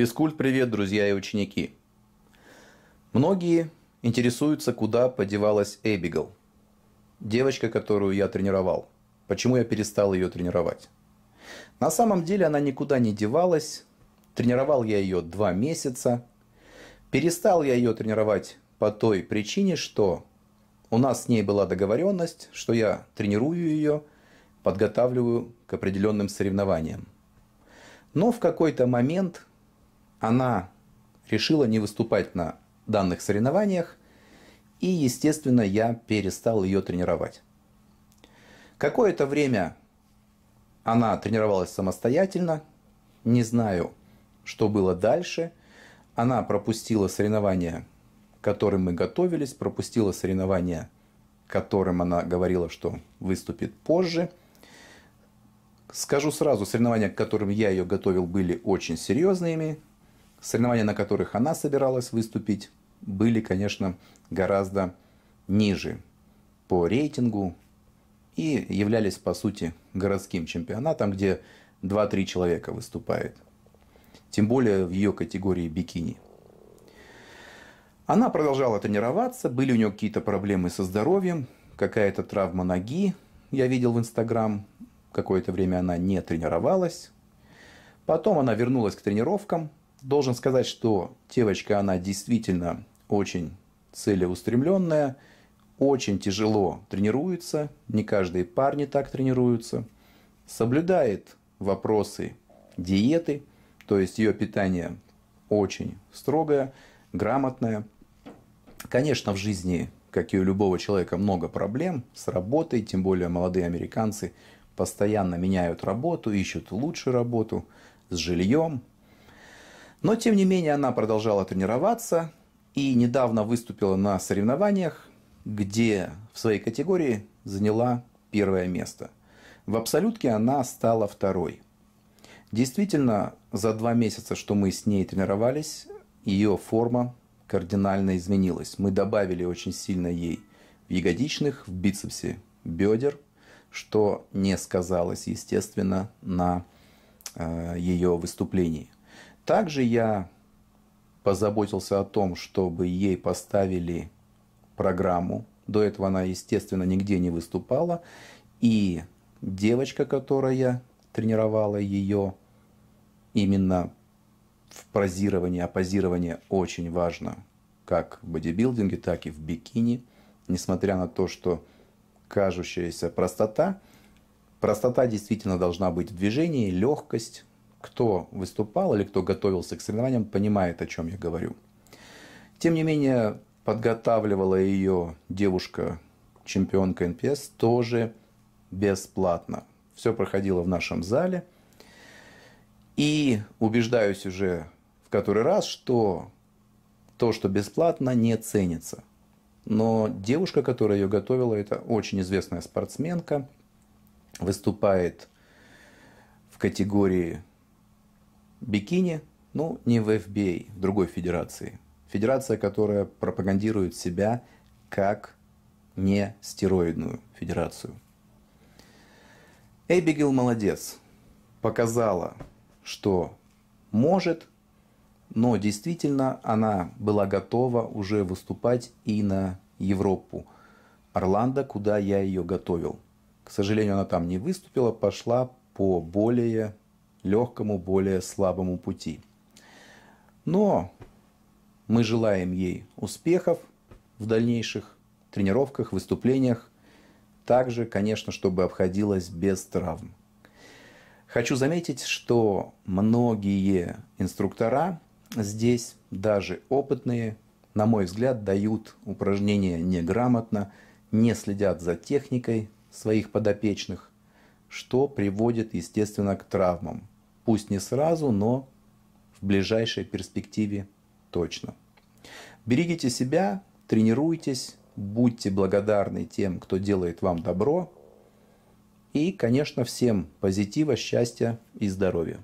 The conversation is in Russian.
Физкульт, привет, друзья и ученики. Многие интересуются, куда подевалась Эбигал, девочка, которую я тренировал. Почему я перестал ее тренировать? На самом деле она никуда не девалась. Тренировал я ее два месяца. Перестал я ее тренировать по той причине, что у нас с ней была договоренность, что я тренирую ее, подготавливаю к определенным соревнованиям. Но в какой-то момент она решила не выступать на данных соревнованиях, и, естественно, я перестал ее тренировать. Какое-то время она тренировалась самостоятельно, не знаю, что было дальше. Она пропустила соревнования, к которым мы готовились, пропустила соревнования, которым она говорила, что выступит позже. Скажу сразу, соревнования, к которым я ее готовил, были очень серьезными, соревнования, на которых она собиралась выступить, были, конечно, гораздо ниже по рейтингу и являлись, по сути, городским чемпионатом, где 2-3 человека выступают. Тем более в ее категории бикини. Она продолжала тренироваться, были у нее какие-то проблемы со здоровьем, какая-то травма ноги, я видел в Инстаграм, какое-то время она не тренировалась. Потом она вернулась к тренировкам, должен сказать, что девочка, она действительно очень целеустремленная, очень тяжело тренируется, не каждые парни так тренируются, соблюдает вопросы диеты, то есть ее питание очень строгое, грамотное. Конечно, в жизни, как и у любого человека, много проблем с работой, тем более молодые американцы постоянно меняют работу, ищут лучшую работу с жильем, но, тем не менее, она продолжала тренироваться и недавно выступила на соревнованиях, где в своей категории заняла первое место. В абсолютке она стала второй. Действительно, за два месяца, что мы с ней тренировались, ее форма кардинально изменилась. Мы добавили очень сильно ей в ягодичных, в бицепсе бедер, что не сказалось, естественно, на э, ее выступлении. Также я позаботился о том, чтобы ей поставили программу. До этого она, естественно, нигде не выступала. И девочка, которая тренировала ее именно в позировании, а позирование очень важно как в бодибилдинге, так и в бикини, несмотря на то, что кажущаяся простота, простота действительно должна быть в движении, легкость, кто выступал или кто готовился к соревнованиям, понимает, о чем я говорю. Тем не менее, подготавливала ее девушка, чемпионка НПС, тоже бесплатно. Все проходило в нашем зале. И убеждаюсь уже в который раз, что то, что бесплатно, не ценится. Но девушка, которая ее готовила, это очень известная спортсменка, выступает в категории бикини, ну, не в FBA, в другой федерации. Федерация, которая пропагандирует себя как не стероидную федерацию. Эйбигил молодец. Показала, что может, но действительно она была готова уже выступать и на Европу. Орландо, куда я ее готовил. К сожалению, она там не выступила, пошла по более легкому, более слабому пути. Но мы желаем ей успехов в дальнейших тренировках, выступлениях. Также, конечно, чтобы обходилось без травм. Хочу заметить, что многие инструктора здесь, даже опытные, на мой взгляд, дают упражнения неграмотно, не следят за техникой своих подопечных, что приводит, естественно, к травмам. Пусть не сразу, но в ближайшей перспективе точно. Берегите себя, тренируйтесь, будьте благодарны тем, кто делает вам добро. И, конечно, всем позитива, счастья и здоровья.